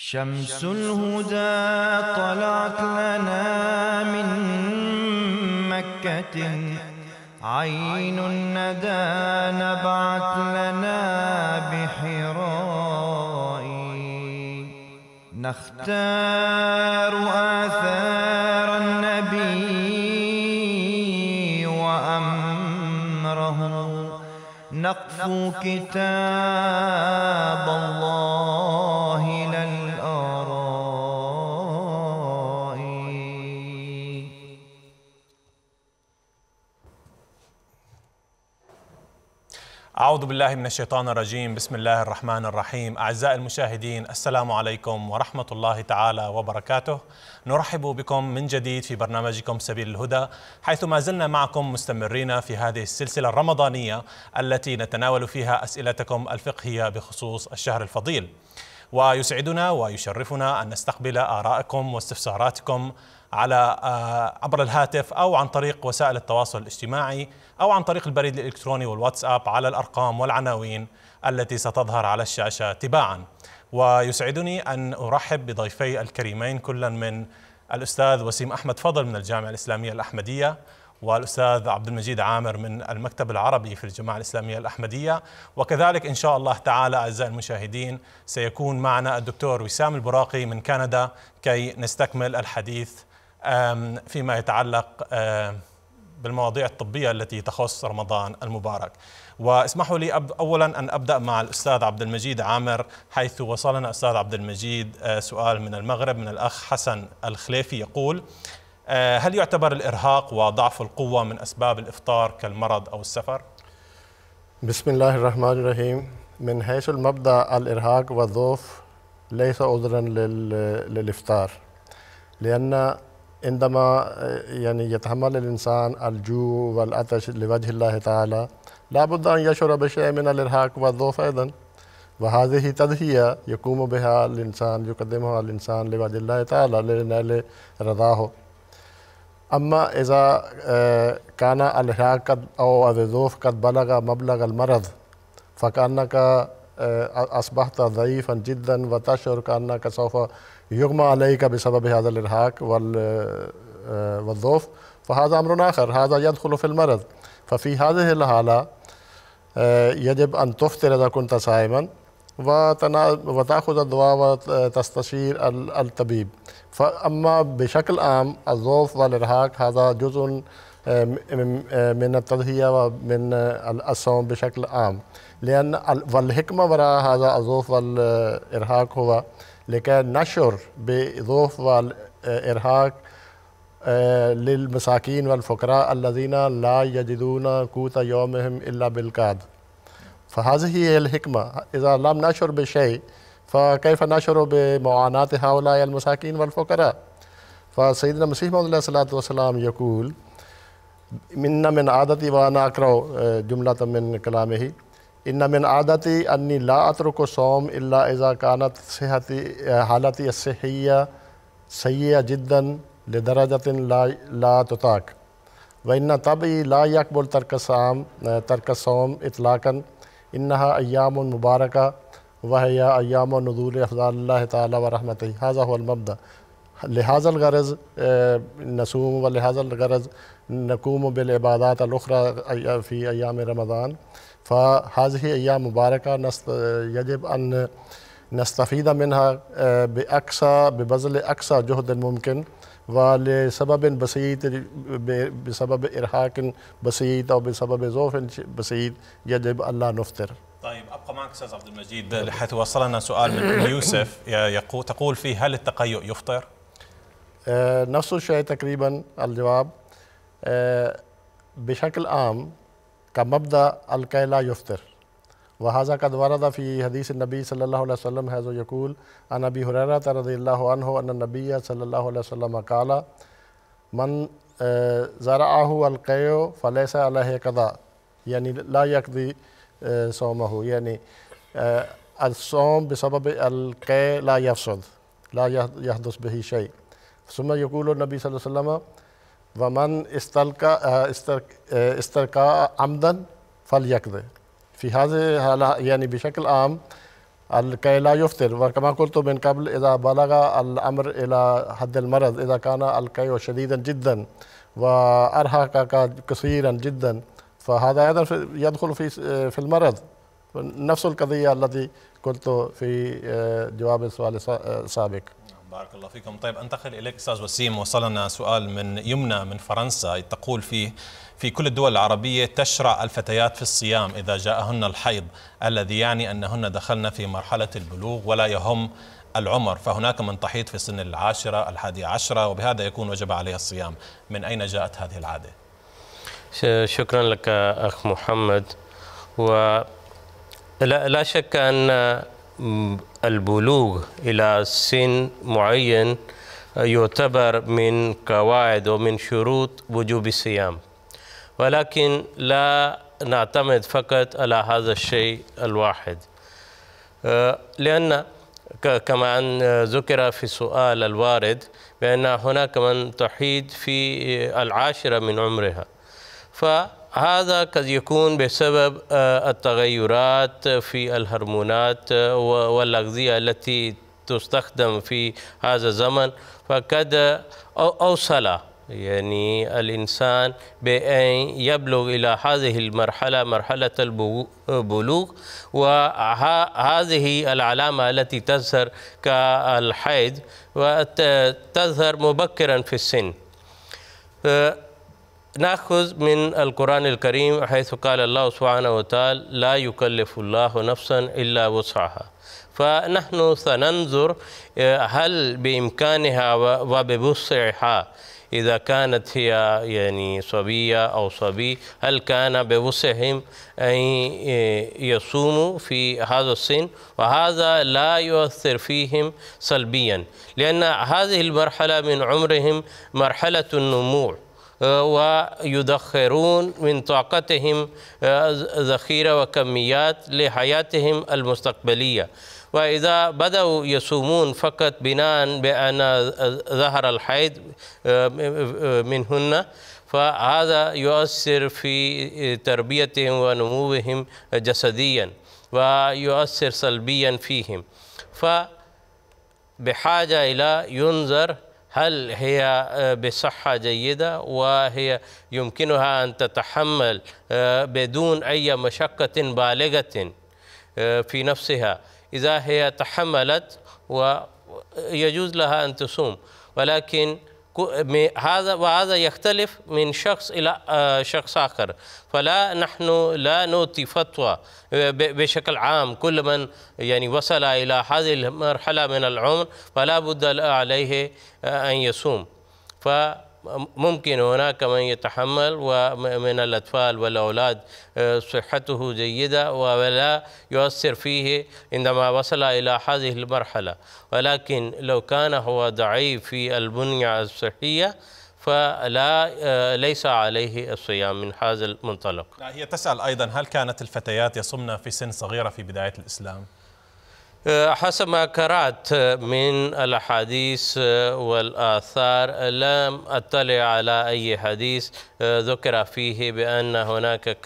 شمس الهدى طلعت لنا من مكة عين الندى نبعت لنا بحراء نختار آثار النبي وأمره نقف كتاب الله أعوذ بالله من الشيطان الرجيم بسم الله الرحمن الرحيم أعزائي المشاهدين السلام عليكم ورحمة الله تعالى وبركاته نرحب بكم من جديد في برنامجكم سبيل الهدى حيث ما زلنا معكم مستمرين في هذه السلسلة الرمضانية التي نتناول فيها أسئلتكم الفقهية بخصوص الشهر الفضيل ويسعدنا ويشرفنا أن نستقبل آرائكم واستفساراتكم على آه، عبر الهاتف او عن طريق وسائل التواصل الاجتماعي او عن طريق البريد الالكتروني والواتساب على الارقام والعناوين التي ستظهر على الشاشه تباعا. ويسعدني ان ارحب بضيفي الكريمين كلا من الاستاذ وسيم احمد فضل من الجامعه الاسلاميه الاحمديه والاستاذ عبد المجيد عامر من المكتب العربي في الجماعه الاسلاميه الاحمديه وكذلك ان شاء الله تعالى اعزائي المشاهدين سيكون معنا الدكتور وسام البراقي من كندا كي نستكمل الحديث فيما يتعلق بالمواضيع الطبية التي تخص رمضان المبارك واسمحوا لي أولا أن أبدأ مع الأستاذ عبد المجيد عامر حيث وصلنا أستاذ عبد المجيد آه، سؤال من المغرب من الأخ حسن الخليفي يقول آه، هل يعتبر الإرهاق وضعف القوة من أسباب الإفطار كالمرض أو السفر؟ بسم الله الرحمن الرحيم من حيث المبدأ الإرهاق والضعف ليس عذرا للإفطار لأن عندما آه، يعني يتحمل الإنسان الجوع والعطش لوجه الله تعالى لا بد أن يشعر بشيء من الإرهاق والضعف أيضا وهذه تضحية يقوم بها الإنسان يقدمها الإنسان لوجه الله تعالى لنال رضاه أما إذا آه، كان الإرهاق قد أو الضعف قد بلغ مبلغ المرض فكأنك آه، أصبحت ضعيفا جدا وتشعر كأنك سوف يغمى عليك بسبب هذا الإرهاق آه، والظوف فهذا أمر آخر هذا يدخل في المرض ففي هذه الحالة آه، يجب أن تفطر إذا كنت صائما وتأخذ الدواء وتستشير الطبيب فأما بشكل عام الظوف والإرهاق هذا جزء آه، من التضحية ومن الصوم بشكل عام لأن والحكمة وراء هذا الظوف والإرهاق هو لیکن نشر بے اضوف والارحاق للمساکین والفقراء اللذین لا یجدون اللہ یَ اللہ بالقاد فہذہی الحکمہ اذا الحکمہ لم نہ شر بے شئی فکیف نشر بے معنات المساکین والفقراء فسیدنا مسیح محمد اللہ صلی اللہ علیہ وسلم یقول من عادتی وانا نا اکرو جملہ تم من کلامہی إن من عادتي أني لا أترك صوم إلا إذا كانت صحتي حالتي الصحية سيئة جدا لدرجة لا لا تطاق وإن طبي لا يقبل ترك الصوم ترك الصوم إطلاقا إنها أيام مباركة وهي أيام نزول أفضل الله تعالى ورحمته هذا هو المبدأ لهذا الغرض آه، نصوم ولهذا الغرض نقوم بالعبادات الأخرى في أيام رمضان فهذه أيام مباركة يجب أن نستفيد منها آه، بأقصى ببذل أقصى جهد ممكن ولسبب بسيط بسبب إرهاق بسيط أو بسبب ظرف بسيط يجب أن لا نفطر طيب ابقى معك استاذ عبد المجيد حيث وصلنا سؤال من يوسف يقول تقول فيه هل التقيؤ يفطر؟ آه، نفس الشيء تقريبا الجواب آه، بشكل عام كمبدأ الكي لا يفطر وهذا قد ورد في حديث النبي صلى الله عليه وسلم حيث يقول عن أبي هريرة رضي الله عنه أن النبي صلى الله عليه وسلم قال من آه، زرعه القي فليس عليه قضاء يعني لا يقضي آه، صومه يعني آه، الصوم بسبب القي لا يفسد لا يحدث به شيء ثم يقول النبي صلى الله عليه وسلم ومن استلقى آه، استلقى آه، عمدا فليقضي في هذه يعني بشكل عام كي لا يفطر وكما قلت من قبل إذا بلغ الأمر إلى حد المرض إذا كان الكي شديدا جدا وارهق كثيرا جدا فهذا أيضا يدخل في آه، في المرض نفس القضية التي قلت في جواب السؤال السابق بارك الله فيكم طيب انتقل اليك استاذ وسيم وصلنا سؤال من يمنى من فرنسا تقول فيه في كل الدول العربيه تشرع الفتيات في الصيام اذا جاءهن الحيض الذي يعني انهن دخلن في مرحله البلوغ ولا يهم العمر فهناك من تحيط في سن العاشره الحادية عشره وبهذا يكون وجب عليها الصيام من اين جاءت هذه العاده شكرا لك اخ محمد و لا, لا شك ان البلوغ إلى سن معين آه، يعتبر من قواعد ومن شروط وجوب الصيام ولكن لا نعتمد فقط على هذا الشيء الواحد آه، لأن كما أن ذكر في السؤال الوارد بأن هناك من تحيد في العاشرة من عمرها ف هذا قد يكون بسبب آه، التغيرات في الهرمونات آه، والأغذية التي تستخدم في هذا الزمن فقد أوصل يعني الإنسان بأن يبلغ إلى هذه المرحلة مرحلة البلوغ وهذه العلامة التي تظهر كالحيض وتظهر مبكرا في السن آه، ناخذ من القران الكريم حيث قال الله سبحانه وتعالى لا يكلف الله نفسا الا وسعها فنحن سننظر آه، هل بامكانها وبوسعها إذا كانت هي يعني صبية أو صبي هل كان بوسعهم أن آه، يصوموا في هذا السن وهذا لا يؤثر فيهم سلبيا لأن هذه المرحلة من عمرهم مرحلة النمو ويدخرون من طاقتهم آه، ذخيرة وكميات لحياتهم المستقبلية وإذا بدأوا يصومون فقط بناء بأن ظهر الحيض آه، منهن فهذا يؤثر في تربيتهم ونموهم جسديا ويؤثر سلبيا فيهم فبحاجة إلى ينظر هل هي آه، بصحة جيدة وهي يمكنها أن تتحمل آه، بدون أي مشقة بالغة آه، في نفسها إذا هي تحملت ويجوز لها أن تصوم ولكن هذا وهذا يختلف من شخص إلى آه، شخص آخر فلا نحن لا نعطي فتوى بشكل عام كل من يعني وصل إلى هذه المرحلة من العمر فلا بد عليه آه، أن يصوم ف ممكن هناك من يتحمل ومن الأطفال والأولاد آه، صحته جيدة ولا يؤثر فيه عندما وصل إلى هذه المرحلة ولكن لو كان هو ضعيف في البنية الصحية فلا آه، ليس عليه الصيام من هذا المنطلق هي تسأل أيضا هل كانت الفتيات يصمن في سن صغيرة في بداية الإسلام؟ حسب ما قرأت من الأحاديث آه، والآثار لم أطلع على أي حديث آه، ذكر فيه بأن هناك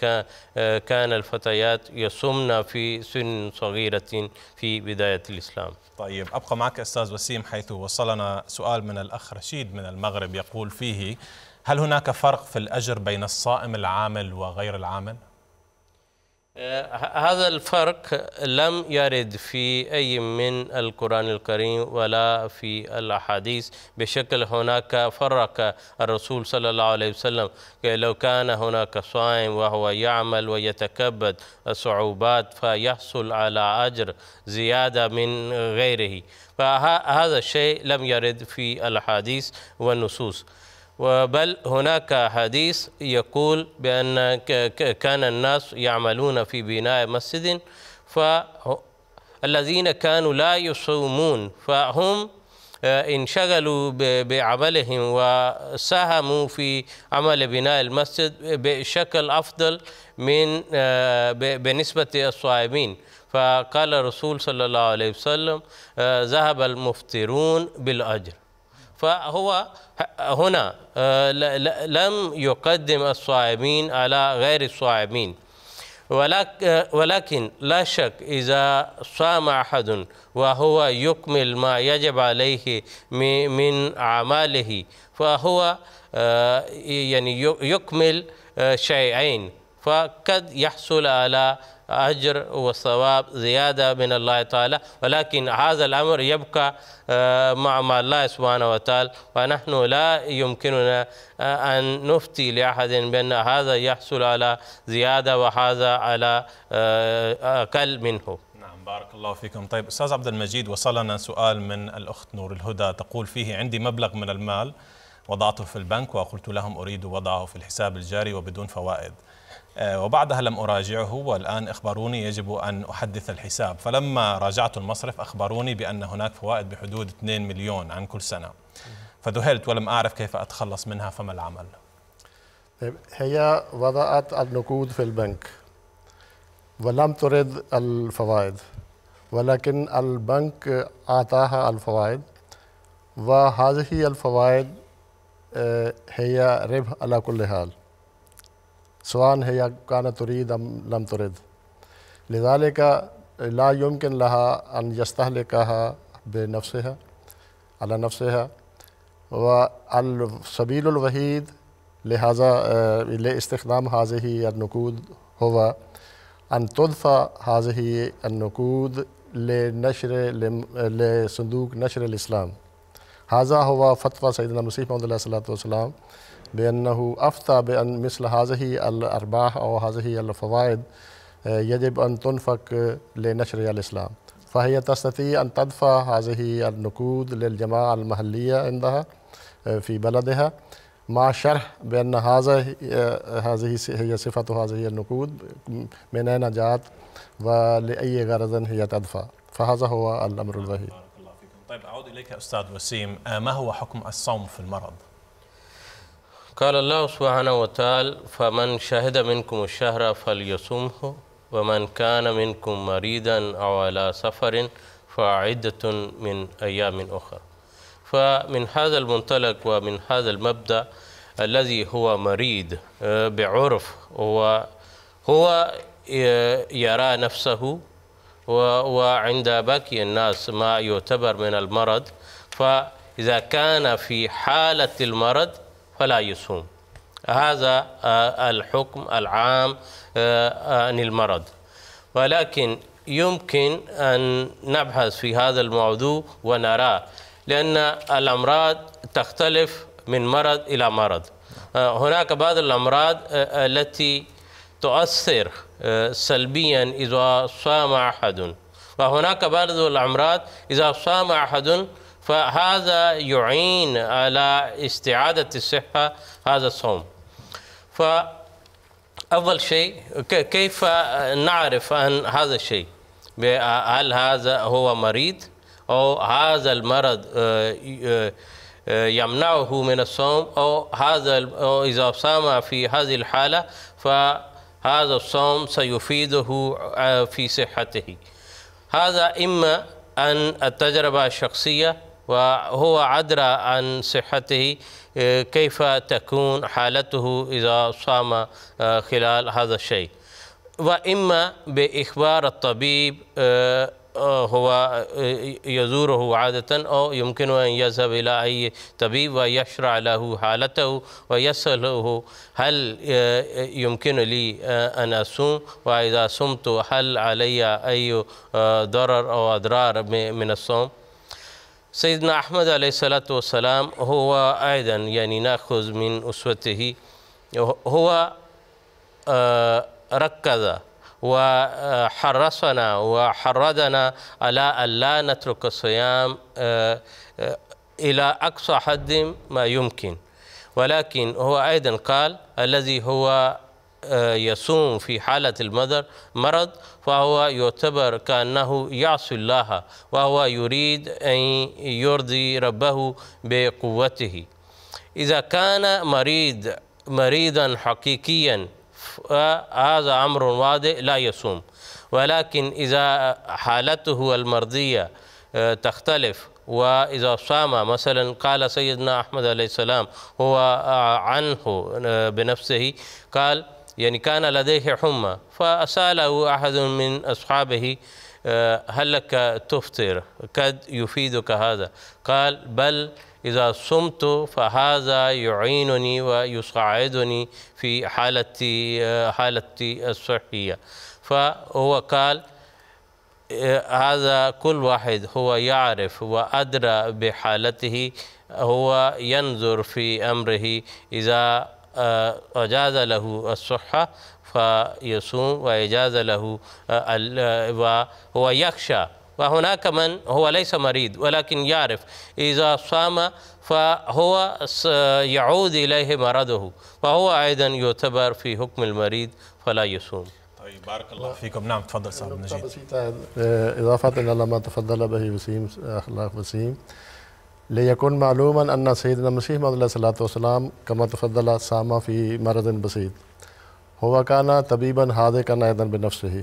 آه، كان الفتيات يصمن في سن صغيرة في بداية الإسلام طيب أبقى معك أستاذ وسيم حيث وصلنا سؤال من الأخ رشيد من المغرب يقول فيه هل هناك فرق في الأجر بين الصائم العامل وغير العامل؟ آه، هذا الفرق لم يرد في أي من القرآن الكريم ولا في الأحاديث بشكل هناك فرق الرسول صلى الله عليه وسلم لو كان هناك صائم وهو يعمل ويتكبد الصعوبات فيحصل على أجر زيادة من غيره فهذا الشيء لم يرد في الأحاديث والنصوص وبل هناك حديث يقول بأن كان الناس يعملون في بناء مسجد فالذين كانوا لا يصومون فهم آه، انشغلوا بعملهم وساهموا في عمل بناء المسجد بشكل أفضل من آه، بنسبة الصائمين فقال الرسول صلى الله عليه وسلم آه، ذهب المفطرون بالأجر فهو هنا آه، لم يقدم الصائمين على غير الصائمين آه، ولكن لا شك إذا صام أحد وهو يكمل ما يجب عليه من أعماله فهو آه، يعني يكمل شيئين فقد يحصل على أجر وثواب زيادة من الله تعالى ولكن هذا الأمر يبقى آه، مع مع الله سبحانه وتعالى ونحن لا يمكننا آه، أن نفتي لأحد بأن هذا يحصل على زيادة وهذا على آه، أقل منه نعم بارك الله فيكم طيب أستاذ عبد المجيد وصلنا سؤال من الأخت نور الهدى تقول فيه عندي مبلغ من المال وضعته في البنك وقلت لهم أريد وضعه في الحساب الجاري وبدون فوائد آه، وبعدها لم أراجعه والآن أخبروني يجب أن أحدث الحساب فلما راجعت المصرف أخبروني بأن هناك فوائد بحدود 2 مليون عن كل سنة فذهلت ولم أعرف كيف أتخلص منها فما العمل طيب، هي وضعت النقود في البنك ولم ترد الفوائد ولكن البنك أعطاها الفوائد وهذه الفوائد آه، هي ربح على كل حال سوان ہے یا کان ترید ام لم ترد لذالے کا لا یمکن لہا ان ان لے کہا بے ہے اللہ ہے و الصبیل لہذا لے استخدام حاضر ہی النقود ہوا ان حاضر ہی النقود لے نشر لے صندوق نشر الاسلام حاضر حاضہ فتوہ سیدنا مسیح محمد اللہ صلاۃ وسلم بأنه أفتى بأن مثل هذه الأرباح أو هذه الفوائد آه، يجب أن تنفق لنشر الإسلام فهي تستطيع أن تدفع هذه النقود للجماعة المحلية عندها آه، في بلدها مع شرح بأن هذا آه، هذه هي صفة هذه النقود من أين جاءت ولأي غرض هي تدفع فهذا هو الأمر الظهير بارك الله فيكم طيب أعود إليك أستاذ وسيم ما هو حكم الصوم في المرض؟ قال الله سبحانه وتعالى فمن شهد منكم الشهر فليصمه ومن كان منكم مريضا أو على سفر فعدة من أيام أخرى فمن هذا المنطلق ومن هذا المبدأ الذي هو مريض آه، بعرف هو هو آه، يرى نفسه وعند باقي الناس ما يعتبر من المرض فإذا كان في حالة المرض فلا يصوم هذا آه، الحكم العام آه، عن المرض ولكن يمكن أن نبحث في هذا الموضوع ونرى لأن الأمراض تختلف من مرض إلى مرض آه، هناك بعض الأمراض التي تؤثر سلبيا إذا صام أحد وهناك بعض الأمراض إذا صام أحد فهذا يعين على استعادة الصحة هذا الصوم فأول شيء كيف نعرف عن هذا الشيء هل هذا هو مريض أو هذا المرض آه، آه، يمنعه من الصوم أو هذا أو إذا صام في هذه الحالة فهذا الصوم سيفيده آه، في صحته هذا إما أن التجربة الشخصية وهو عدرا عن صحته آه، كيف تكون حالته إذا صام آه، خلال هذا الشيء وإما بإخبار الطبيب آه، هو يزوره عادة أو يمكن أن يذهب إلى أي طبيب ويشرع له حالته ويسأله هل يمكن لي أن أصوم وإذا صمت هل علي أي ضرر أو أضرار من الصوم سيدنا أحمد عليه الصلاة والسلام هو أيضا يعني نأخذ من أسوته هو آه، ركز وحرصنا وحردنا على أن لا نترك الصيام آه، آه، إلى أقصى حد ما يمكن ولكن هو أيضا قال الذي هو يصوم في حالة المدر مرض فهو يعتبر كأنه يعصي الله وهو يريد أن يرضي ربه بقوته إذا كان مريض مريضا حقيقيا فهذا أمر واضح لا يصوم ولكن إذا حالته المرضية آه، تختلف وإذا صام مثلا قال سيدنا أحمد عليه السلام هو آه، عنه آه، بنفسه قال يعني كان لديه حمى فساله احد من اصحابه آه، هل لك تفطر قد يفيدك هذا قال بل إذا صمت فهذا يعينني ويساعدني في حالتي آه، حالتي الصحية فهو قال آه، هذا كل واحد هو يعرف وأدرى بحالته هو ينظر في أمره إذا وجاز آه، له الصحة فيصوم ويجاز له آه، آه، وهو يخشى وهناك من هو ليس مريض ولكن يعرف إذا صام فهو يعود إليه مرضه فهو أيضا يعتبر في حكم المريض فلا يصوم طيب بارك الله فيكم نعم تفضل صاحب نجيب بسيطة إضافة إلى ما تفضل به وسيم أخلاق وسيم لیکن لن سیدنا مسیح صد صلی اللہ صلاۃ وسلام کمۃف اللہ فی مرد بسید ہوا طبیباً حاد حاضر کانحدن بنفس ہی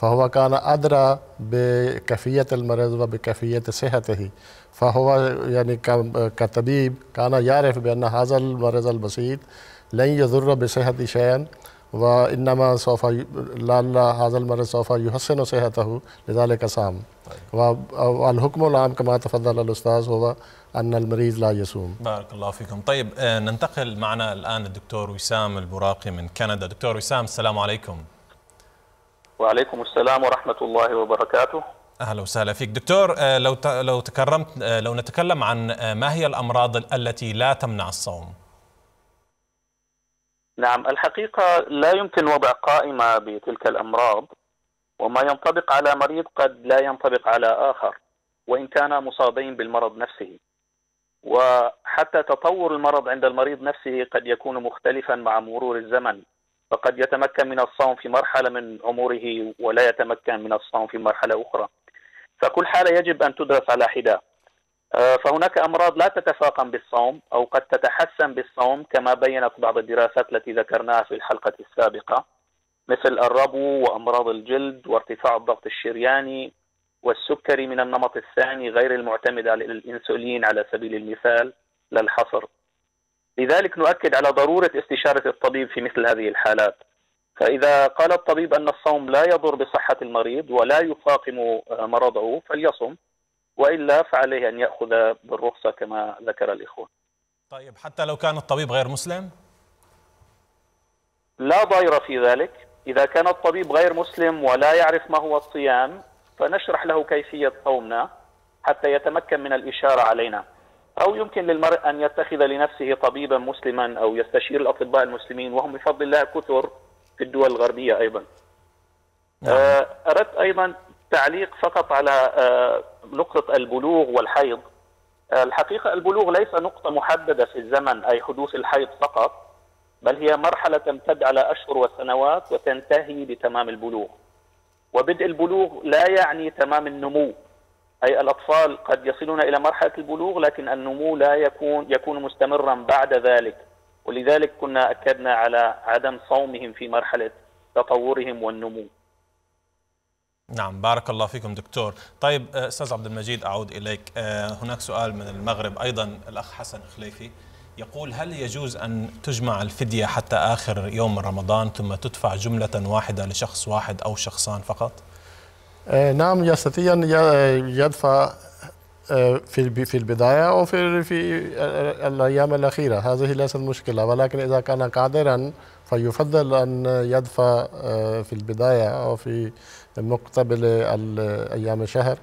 فہوا کانا ادرا بے کفیت المرض و بے کیفیت صحت ہی فہوا یعنی کا طبیب کانا یارف بے حاض المرض مرض البسید لئی ذر بے صحت شعین وإنما سوف لا هذا المرض سوف يحسن صحته لذلك صام والحكم العام كما تفضل الأستاذ هو أن المريض لا يصوم بارك الله فيكم طيب آه، ننتقل معنا الآن الدكتور وسام البراقي من كندا دكتور وسام السلام عليكم وعليكم السلام ورحمة الله وبركاته اهلا وسهلا فيك دكتور آه، لو لو تكرمت آه، لو نتكلم عن ما هي الامراض التي لا تمنع الصوم نعم الحقيقة لا يمكن وضع قائمة بتلك الأمراض وما ينطبق على مريض قد لا ينطبق على آخر وإن كانا مصابين بالمرض نفسه وحتى تطور المرض عند المريض نفسه قد يكون مختلفا مع مرور الزمن فقد يتمكن من الصوم في مرحلة من عمره ولا يتمكن من الصوم في مرحلة أخرى فكل حالة يجب أن تدرس على حدة آه، فهناك امراض لا تتفاقم بالصوم او قد تتحسن بالصوم كما بينت بعض الدراسات التي ذكرناها في الحلقه السابقه مثل الربو وامراض الجلد وارتفاع الضغط الشرياني والسكري من النمط الثاني غير المعتمد على الانسولين على سبيل المثال للحصر. لذلك نؤكد على ضروره استشاره الطبيب في مثل هذه الحالات. فاذا قال الطبيب ان الصوم لا يضر بصحه المريض ولا يفاقم آه، مرضه فليصم والا فعليه ان ياخذ بالرخصه كما ذكر الاخوه. طيب حتى لو كان الطبيب غير مسلم؟ لا ضير في ذلك، اذا كان الطبيب غير مسلم ولا يعرف ما هو الصيام فنشرح له كيفيه صومنا حتى يتمكن من الاشاره علينا. او يمكن للمرء ان يتخذ لنفسه طبيبا مسلما او يستشير الاطباء المسلمين وهم بفضل الله كثر في الدول الغربيه ايضا. نعم. آه، اردت ايضا تعليق فقط على آه، نقطة البلوغ والحيض آه، الحقيقة البلوغ ليس نقطة محددة في الزمن أي حدوث الحيض فقط بل هي مرحلة تمتد على أشهر وسنوات وتنتهي بتمام البلوغ وبدء البلوغ لا يعني تمام النمو أي الأطفال قد يصلون إلى مرحلة البلوغ لكن النمو لا يكون يكون مستمرا بعد ذلك ولذلك كنا أكدنا على عدم صومهم في مرحلة تطورهم والنمو نعم بارك الله فيكم دكتور طيب آه، استاذ عبد المجيد اعود اليك آه، هناك سؤال من المغرب ايضا الاخ حسن خليفي يقول هل يجوز ان تجمع الفديه حتى اخر يوم من رمضان ثم تدفع جمله واحده لشخص واحد او شخصان فقط آه، نعم يستطيع ان يدفع آه، في في البدايه او في في الايام الاخيره هذه ليست مشكله ولكن اذا كان قادرا فيفضل ان يدفع آه، في البدايه او في مقتبل ايام الشهر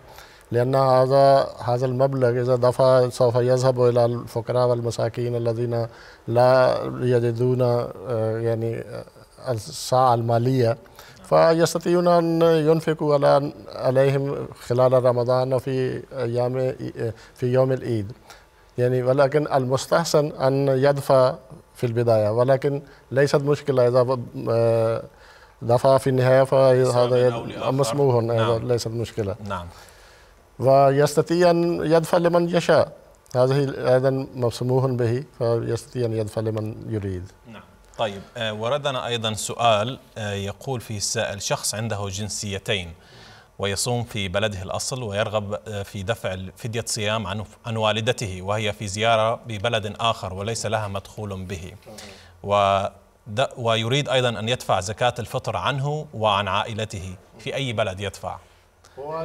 لأن هذا هذا المبلغ إذا دفع سوف يذهب إلى الفقراء والمساكين الذين لا يجدون آه، يعني الساعة المالية فيستطيعون أن ينفقوا على عليهم خلال رمضان وفي أيام في يوم العيد يعني ولكن المستحسن أن يدفع في البداية ولكن ليست مشكلة إذا آه، دفع في النهاية فهذا مسموح نعم. ليست مشكلة نعم ويستطيع أن يدفع لمن يشاء هذه أيضا مسموح به فيستطيع أن يدفع لمن يريد نعم طيب آه، وردنا أيضا سؤال آه، يقول فيه السائل شخص عنده جنسيتين ويصوم في بلده الأصل ويرغب آه، في دفع فدية صيام عن, عن والدته وهي في زيارة ببلد آخر وليس لها مدخول به و ويريد أيضا أن يدفع زكاة الفطر عنه وعن عائلته في أي بلد يدفع هو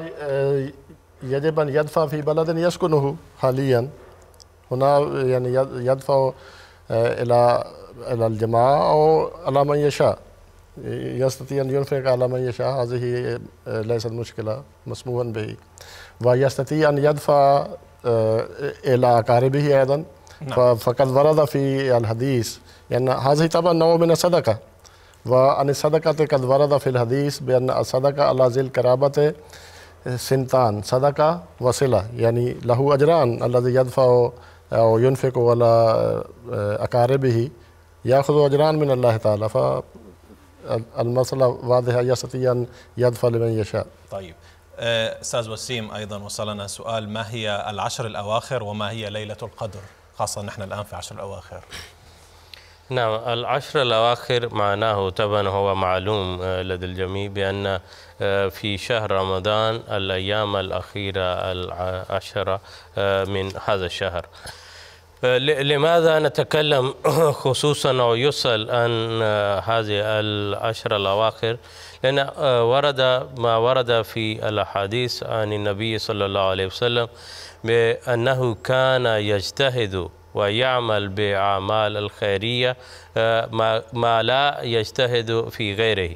يجب أن يدفع في بلد يسكنه حاليا هنا يعني يدفع الى الجماعه او على من يشاء يستطيع ان ينفق على من يشاء هذه ليست مشكله مسموح به ويستطيع ان يدفع الى اقاربه ايضا نعم. فقد ورد في الحديث ان یعنی هذه طبعا نوع من الصدقه وان الصدقه قد ورد في الحديث بان الصدقه على ذي القرابه سنتان صدقه وصله يعني یعنی له اجران الذي يدفع أو ينفق على آه، أقاربه يأخذ أجران من الله تعالى فالمسألة واضحة يستطيع أن يدفع لمن يشاء طيب آه، أستاذ وسيم أيضا وصلنا سؤال ما هي العشر الأواخر وما هي ليلة القدر خاصة نحن الآن في عشر الأواخر نعم العشر الأواخر معناه طبعا هو معلوم آه، لدى الجميع بأن في شهر رمضان الأيام الأخيرة العشرة من هذا الشهر لماذا نتكلم خصوصا او يسال عن آه، هذه العشر الاواخر؟ لان آه، ورد ما ورد في الاحاديث عن النبي صلى الله عليه وسلم بانه كان يجتهد ويعمل باعمال الخيريه آه، ما لا يجتهد في غيره.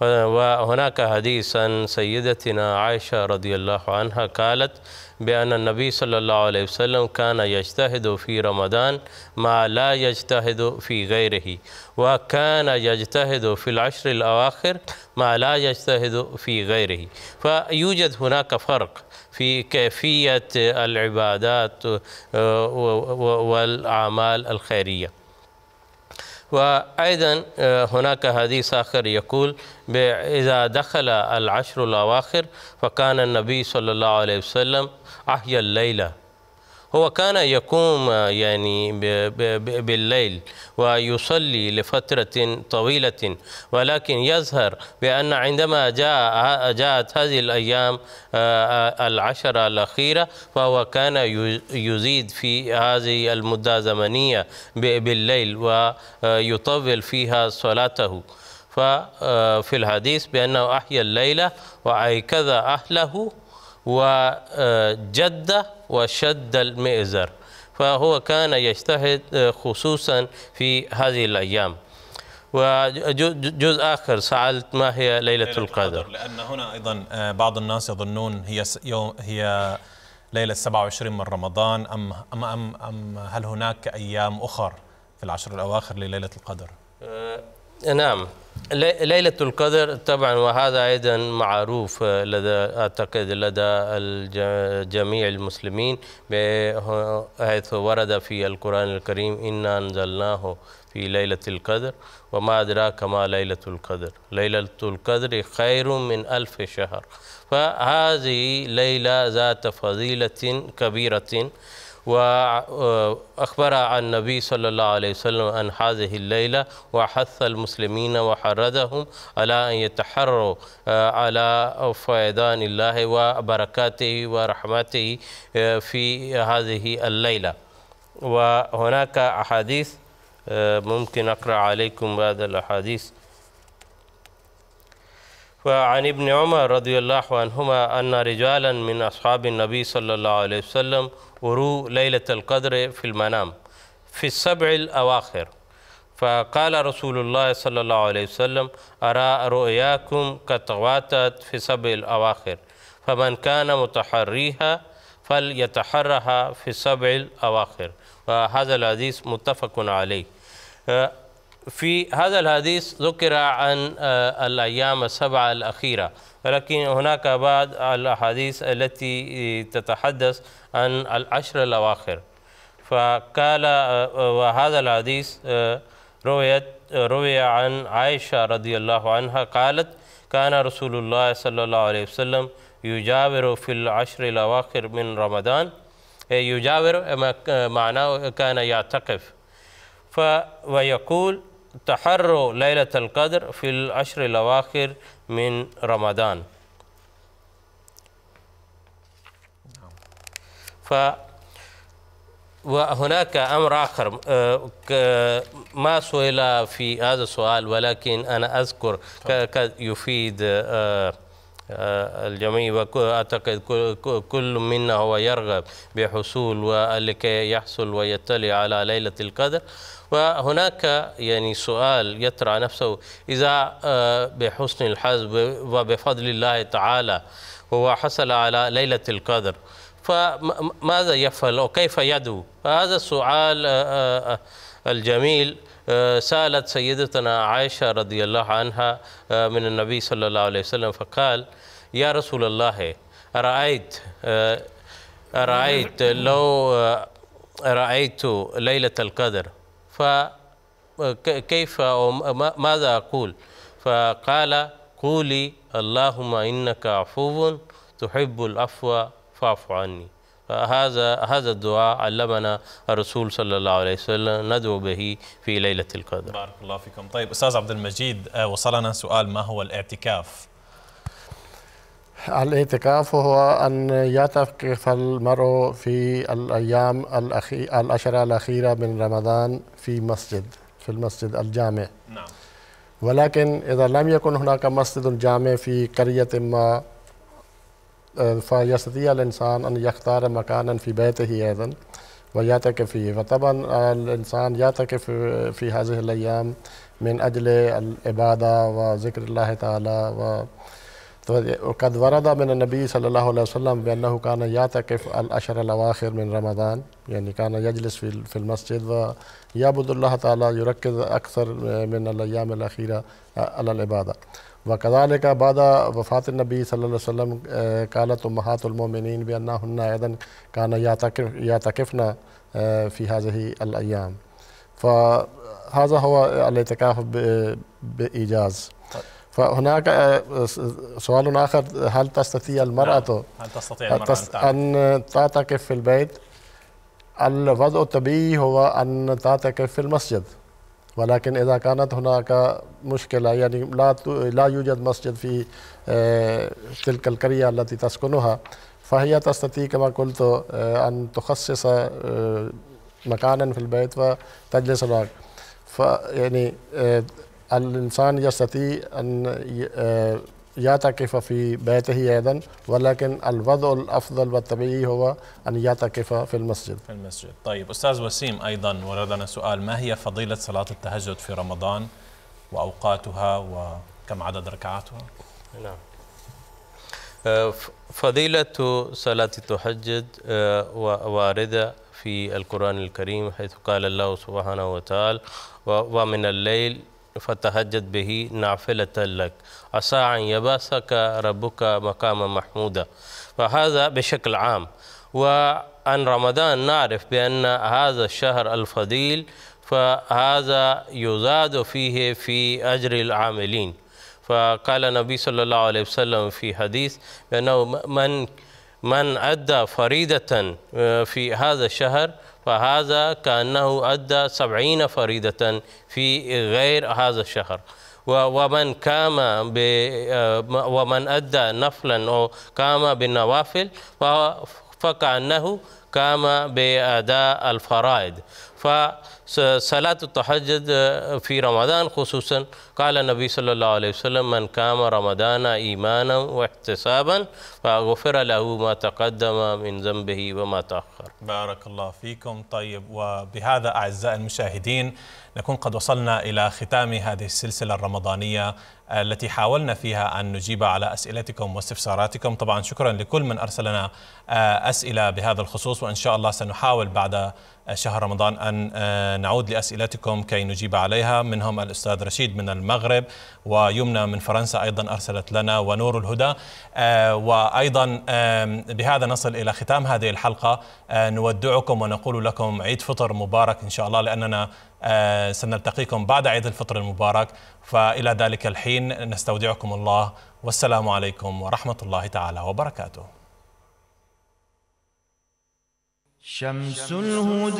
وهناك حديث عن سيدتنا عائشه رضي الله عنها قالت بأن النبي صلى الله عليه وسلم كان يجتهد في رمضان ما لا يجتهد في غيره وكان يجتهد في العشر الأواخر ما لا يجتهد في غيره فيوجد هناك فرق في كيفية العبادات آه، والأعمال الخيرية وأيضا آه، هناك حديث آخر يقول إذا دخل العشر الأواخر فكان النبي صلى الله عليه وسلم أحيا الليلة هو كان يقوم آه، يعني بالليل ويصلي لفترة طويلة ولكن يظهر بأن عندما جاء آه، جاءت هذه الأيام آه، العشرة الأخيرة فهو كان يزيد في هذه المدة الزمنية بالليل ويطول فيها صلاته ففي الحديث بأنه أحيا الليلة وأيكذ أهله وجد وشد المئزر فهو كان يجتهد آه، خصوصا في هذه الأيام وجزء آخر سألت ما هي ليلة, ليلة القدر. لأن هنا أيضا آه، بعض الناس يظنون هي يوم هي ليلة 27 من رمضان أم أم أم, أم هل هناك أيام أخر في العشر الأواخر لليلة القدر؟ أه نعم ليلة القدر طبعا وهذا أيضا معروف آه، لدى أعتقد لدى جميع المسلمين حيث ورد في القرآن الكريم إنا أنزلناه في ليلة القدر وما أدراك ما ليلة القدر ليلة القدر خير من ألف شهر فهذه ليلة ذات فضيلة كبيرة وأخبر عن النبي صلى الله عليه وسلم أن هذه الليلة وحث المسلمين وحرضهم على أن يتحروا آه، على فيضان الله وبركاته ورحمته آه، في هذه الليلة وهناك أحاديث آه، ممكن أقرأ عليكم بعض الأحاديث وعن ابن عمر رضي الله عنهما أن رجالا من أصحاب النبي صلى الله عليه وسلم وروا ليلة القدر في المنام في السبع الأواخر فقال رسول الله صلى الله عليه وسلم أرى رؤياكم قد تواتت في السبع الأواخر فمن كان متحريها فليتحرها في السبع الأواخر وهذا الحديث متفق عليه في هذا الحديث ذكر عن آه، الأيام السبعة الأخيرة ولكن هناك بعض الأحاديث التي آه، تتحدث عن العشر الأواخر فقال آه، وهذا الحديث رويت روي عن عائشة رضي الله عنها قالت كان رسول الله صلى الله عليه وسلم يجاور في العشر الأواخر من رمضان إيه، يجاور معناه كان ف ويقول تحروا ليلة القدر في العشر الأواخر من رمضان ف وهناك أمر آخر آه، ما سئل في هذا السؤال ولكن أنا أذكر قد يفيد آه، آه، الجميع وأعتقد كل منا هو يرغب بحصول ولكي يحصل ويطلع على ليلة القدر وهناك يعني سؤال يطرح نفسه إذا آه، بحسن الحظ وبفضل الله تعالى هو حصل على ليلة القدر فماذا يفعل وكيف يدعو هذا السؤال آه، آه، الجميل سألت سيدتنا عائشة رضي الله عنها من النبي صلى الله عليه وسلم فقال يا رسول الله أرأيت أرأيت لو رأيت ليلة القدر فكيف أو ماذا أقول فقال قولي اللهم إنك عفو تحب العفو فاعف عني هذا هذا الدعاء علمنا الرسول صلى الله عليه وسلم ندعو به في ليله القدر. بارك الله فيكم، طيب استاذ عبد المجيد آه، وصلنا سؤال ما هو الاعتكاف؟ الاعتكاف هو أن يعتكف المرء في الأيام الأخي... العشرة الأخيرة من رمضان في مسجد في المسجد الجامع نعم. ولكن إذا لم يكن هناك مسجد جامع في قرية ما آه، فيستطيع الإنسان أن يختار مكانا في بيته أيضا ويعتكف فيه وطبعا آه، الإنسان يعتكف في هذه الأيام من أجل العبادة وذكر الله تعالى و وقد ورد من النبي صلى الله عليه وسلم بأنه كان يعتكف الأشهر الأواخر من رمضان يعني كان يجلس في في المسجد ويعبد الله تعالى يركز أكثر من الأيام الأخيرة آه، على العبادة وكذلك بعد وفاة النبي صلى الله عليه وسلم آه، قالت أمهات المؤمنين بأنهن أيضا كان يعتكفن آه، في هذه الأيام فهذا هو الاعتكاف بإيجاز فهناك آه، سؤال آخر هل تستطيع المرأة نعم. هل تستطيع المرأة أن, أن تعتكف في البيت الوضع الطبيعي هو أن تعتكف في المسجد ولكن إذا كانت هناك مشكلة يعني لا لا يوجد مسجد في آه، تلك القرية التي تسكنها فهي تستطيع كما قلت آه، أن تخصص مكانا في البيت وتجلس هناك فيعني الإنسان يستطيع أن آه، يعتكف في بيته أيضا ولكن الوضع الأفضل والطبيعي هو أن يعتكف في المسجد في المسجد طيب أستاذ وسيم أيضا وردنا سؤال ما هي فضيلة صلاة التهجد في رمضان وأوقاتها وكم عدد ركعاتها نعم آه، فضيلة صلاة التهجد آه، واردة في القرآن الكريم حيث قال الله سبحانه وتعالى ومن الليل فتهجد به نافلة لك عسى أن يباسك ربك مقاما محمودا فهذا بشكل عام وعن رمضان نعرف بأن هذا الشهر الفضيل فهذا يزاد فيه في أجر العاملين فقال النبي صلى الله عليه وسلم في حديث بأنه من من أدى فريدة آه، في هذا الشهر فهذا كأنه أدى سبعين فريدة في غير هذا الشهر ومن ب آه، ومن أدى نفلا أو قام بالنوافل فكأنه قام بأداء الفرائض فصلاة التحجد في رمضان خصوصا قال النبي صلى الله عليه وسلم من قام رمضان إيمانا واحتسابا فغفر له ما تقدم من ذنبه وما تأخر بارك الله فيكم طيب وبهذا أعزائي المشاهدين نكون قد وصلنا إلى ختام هذه السلسلة الرمضانية التي حاولنا فيها أن نجيب على أسئلتكم واستفساراتكم طبعا شكرا لكل من أرسلنا أسئلة بهذا الخصوص وإن شاء الله سنحاول بعد شهر رمضان أن آه، نعود لأسئلتكم كي نجيب عليها منهم الأستاذ رشيد من المغرب ويمنى من فرنسا أيضا أرسلت لنا ونور الهدى آه، وأيضا بهذا نصل إلى ختام هذه الحلقة آه، نودعكم ونقول لكم عيد فطر مبارك إن شاء الله لأننا سنلتقيكم بعد عيد الفطر المبارك فإلى ذلك الحين نستودعكم الله والسلام عليكم ورحمة الله تعالى وبركاته شمس الهدى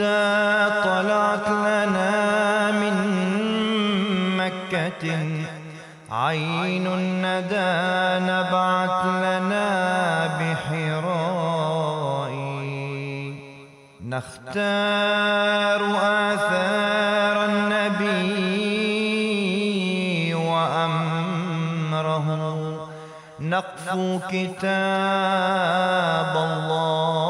طلعت لنا من مكة عين الندى نبعت لنا بحراء نختار آثار النبي وأمره نقف كتاب الله